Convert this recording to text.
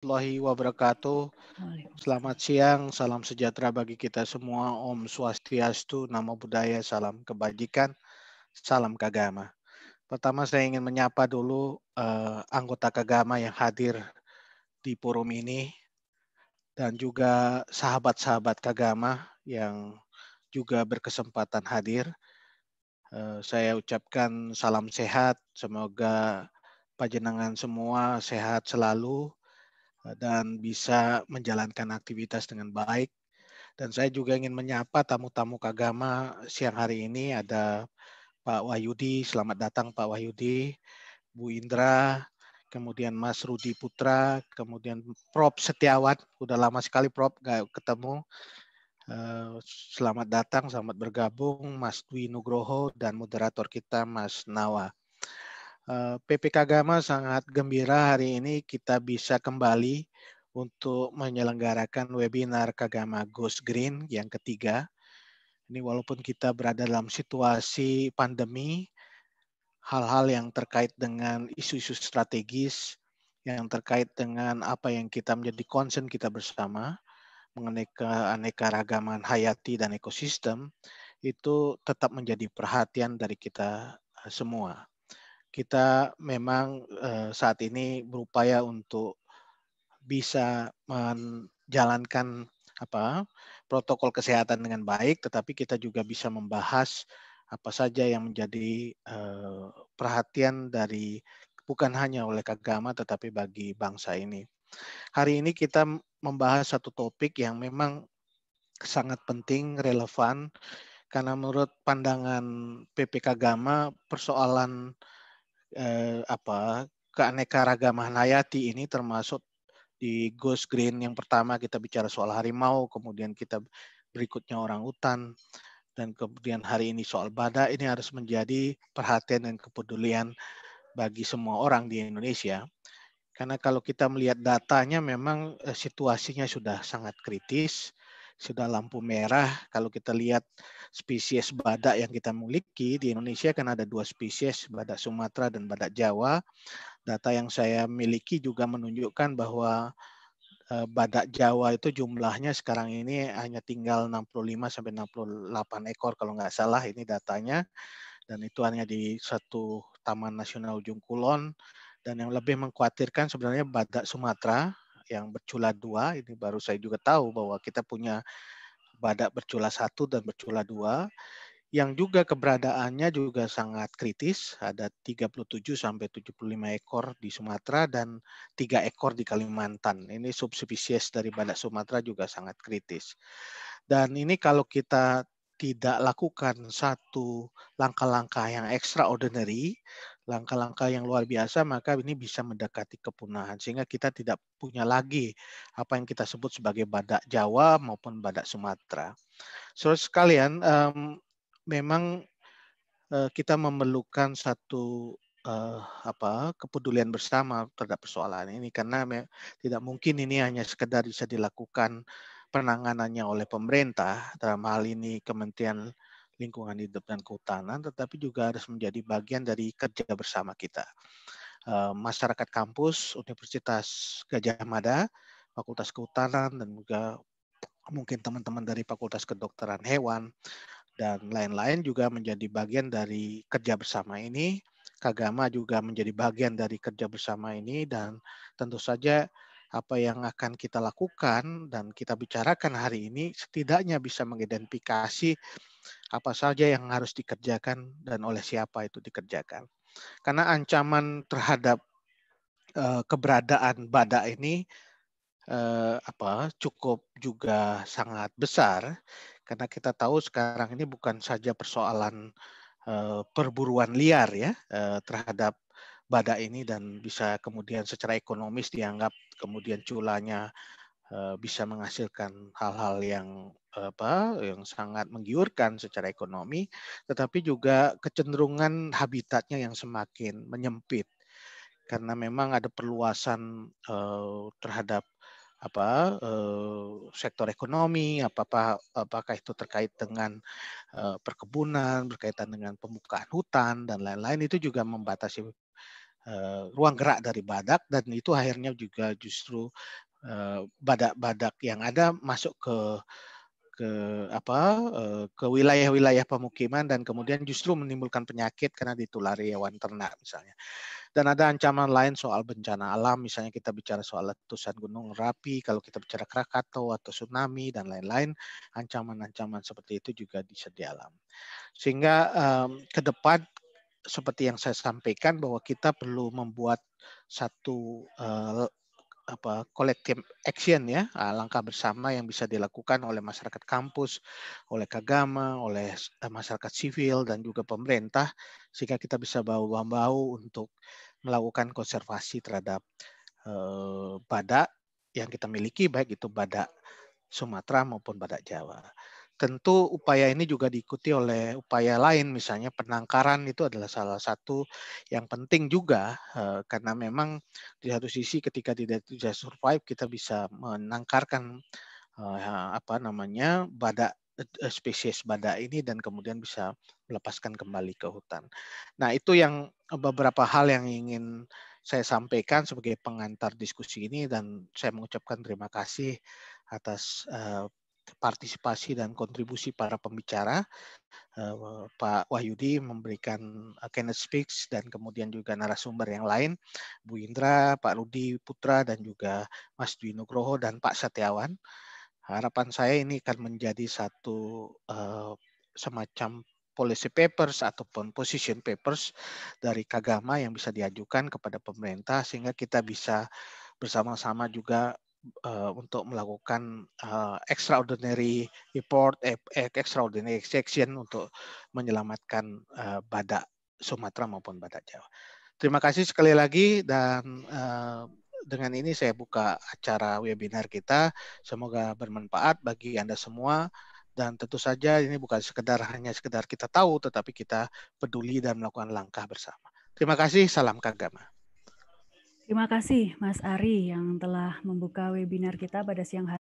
warahmatullahi wabarakatuh. Selamat siang, salam sejahtera bagi kita semua. Om Swastiastu, Namo Buddhaya, salam kebajikan, salam kagama. Pertama saya ingin menyapa dulu uh, anggota kagama yang hadir di forum ini dan juga sahabat-sahabat kagama yang juga berkesempatan hadir. Uh, saya ucapkan salam sehat, semoga panjenengan semua sehat selalu, dan bisa menjalankan aktivitas dengan baik. Dan saya juga ingin menyapa tamu-tamu kagama siang hari ini ada Pak Wahyudi, selamat datang Pak Wahyudi, Bu Indra, kemudian Mas Rudi Putra, kemudian Prof Setiawan, udah lama sekali Prof gak ketemu. Eh, selamat datang, selamat bergabung Mas Dwi Nugroho dan moderator kita Mas Nawa. Eh, PPK Agama sangat gembira hari ini kita bisa kembali untuk menyelenggarakan webinar Kagama Ghost Green yang ketiga. Ini walaupun kita berada dalam situasi pandemi, hal-hal yang terkait dengan isu-isu strategis, yang terkait dengan apa yang kita menjadi concern kita bersama mengenai ragaman hayati dan ekosistem, itu tetap menjadi perhatian dari kita eh, semua kita memang uh, saat ini berupaya untuk bisa menjalankan apa protokol kesehatan dengan baik, tetapi kita juga bisa membahas apa saja yang menjadi uh, perhatian dari bukan hanya oleh agama tetapi bagi bangsa ini. Hari ini kita membahas satu topik yang memang sangat penting, relevan karena menurut pandangan PPK Gama persoalan eh, apa keanekaragaman hayati ini termasuk di Ghost Green yang pertama kita bicara soal harimau, kemudian kita berikutnya orang hutan, dan kemudian hari ini soal badak ini harus menjadi perhatian dan kepedulian bagi semua orang di Indonesia. Karena kalau kita melihat datanya memang eh, situasinya sudah sangat kritis sudah lampu merah. Kalau kita lihat spesies badak yang kita miliki di Indonesia kan ada dua spesies, badak Sumatera dan badak Jawa. Data yang saya miliki juga menunjukkan bahwa eh, badak Jawa itu jumlahnya sekarang ini hanya tinggal 65 sampai 68 ekor kalau nggak salah ini datanya. Dan itu hanya di satu Taman Nasional Ujung Kulon. Dan yang lebih mengkhawatirkan sebenarnya badak Sumatera yang bercula dua. Ini baru saya juga tahu bahwa kita punya badak bercula satu dan bercula dua yang juga keberadaannya juga sangat kritis ada 37 sampai 75 ekor di Sumatera dan tiga ekor di Kalimantan. Ini subspesies dari badak Sumatera juga sangat kritis. Dan ini kalau kita tidak lakukan satu langkah-langkah yang extraordinary, langkah-langkah yang luar biasa, maka ini bisa mendekati kepunahan. Sehingga kita tidak punya lagi apa yang kita sebut sebagai badak Jawa maupun badak Sumatera. Saudara sekalian, um, memang uh, kita memerlukan satu uh, apa kepedulian bersama terhadap persoalan ini karena tidak mungkin ini hanya sekedar bisa dilakukan penanganannya oleh pemerintah dalam hal ini Kementerian lingkungan hidup dan kehutanan, tetapi juga harus menjadi bagian dari kerja bersama kita. Eh, masyarakat kampus Universitas Gajah Mada, Fakultas Kehutanan, dan juga mungkin teman-teman dari Fakultas Kedokteran Hewan, dan lain-lain juga menjadi bagian dari kerja bersama ini. Kagama juga menjadi bagian dari kerja bersama ini, dan tentu saja apa yang akan kita lakukan dan kita bicarakan hari ini setidaknya bisa mengidentifikasi apa saja yang harus dikerjakan dan oleh siapa itu dikerjakan. Karena ancaman terhadap uh, keberadaan badak ini uh, apa cukup juga sangat besar karena kita tahu sekarang ini bukan saja persoalan uh, perburuan liar ya uh, terhadap badai ini dan bisa kemudian secara ekonomis dianggap kemudian culanya eh, bisa menghasilkan hal-hal yang eh, apa yang sangat menggiurkan secara ekonomi tetapi juga kecenderungan habitatnya yang semakin menyempit karena memang ada perluasan uh, terhadap apa uh, sektor ekonomi apa apakah itu terkait dengan uh, perkebunan berkaitan dengan pembukaan hutan dan lain-lain itu juga membatasi Eh, ruang gerak dari badak dan itu akhirnya juga justru eh, badak-badak yang ada masuk ke ke apa eh, ke wilayah-wilayah pemukiman dan kemudian justru menimbulkan penyakit karena ditulari hewan ternak misalnya. Dan ada ancaman lain soal bencana alam misalnya kita bicara soal letusan gunung rapi kalau kita bicara Krakatau atau tsunami dan lain-lain, ancaman-ancaman seperti itu juga bisa alam. Sehingga um, ke depan seperti yang saya sampaikan bahwa kita perlu membuat satu uh, apa collective action ya ah, langkah bersama yang bisa dilakukan oleh masyarakat kampus, oleh kagama, oleh eh, masyarakat sivil dan juga pemerintah sehingga kita bisa bau-bau untuk melakukan konservasi terhadap uh, badak yang kita miliki baik itu badak Sumatera maupun badak Jawa tentu upaya ini juga diikuti oleh upaya lain misalnya penangkaran itu adalah salah satu yang penting juga eh, karena memang di satu sisi ketika tidak bisa survive kita bisa menangkarkan eh, apa namanya badak eh, spesies badak ini dan kemudian bisa melepaskan kembali ke hutan. Nah, itu yang beberapa hal yang ingin saya sampaikan sebagai pengantar diskusi ini dan saya mengucapkan terima kasih atas uh, partisipasi dan kontribusi para pembicara. Eh, Pak Wahyudi memberikan Kenneth keynote dan kemudian juga narasumber yang lain, Bu Indra, Pak Rudi Putra dan juga Mas Dwi Nugroho dan Pak Setiawan. Harapan saya ini akan menjadi satu eh, semacam policy papers ataupun position papers dari Kagama yang bisa diajukan kepada pemerintah sehingga kita bisa bersama-sama juga uh, untuk melakukan uh, extraordinary report, eh, extraordinary exception untuk menyelamatkan uh, badak Sumatera maupun badak Jawa. Terima kasih sekali lagi dan uh, dengan ini saya buka acara webinar kita. Semoga bermanfaat bagi Anda semua dan tentu saja ini bukan sekedar hanya sekedar kita tahu tetapi kita peduli dan melakukan langkah bersama. Terima kasih, salam kagama. Terima kasih Mas Ari yang telah membuka webinar kita pada siang hari.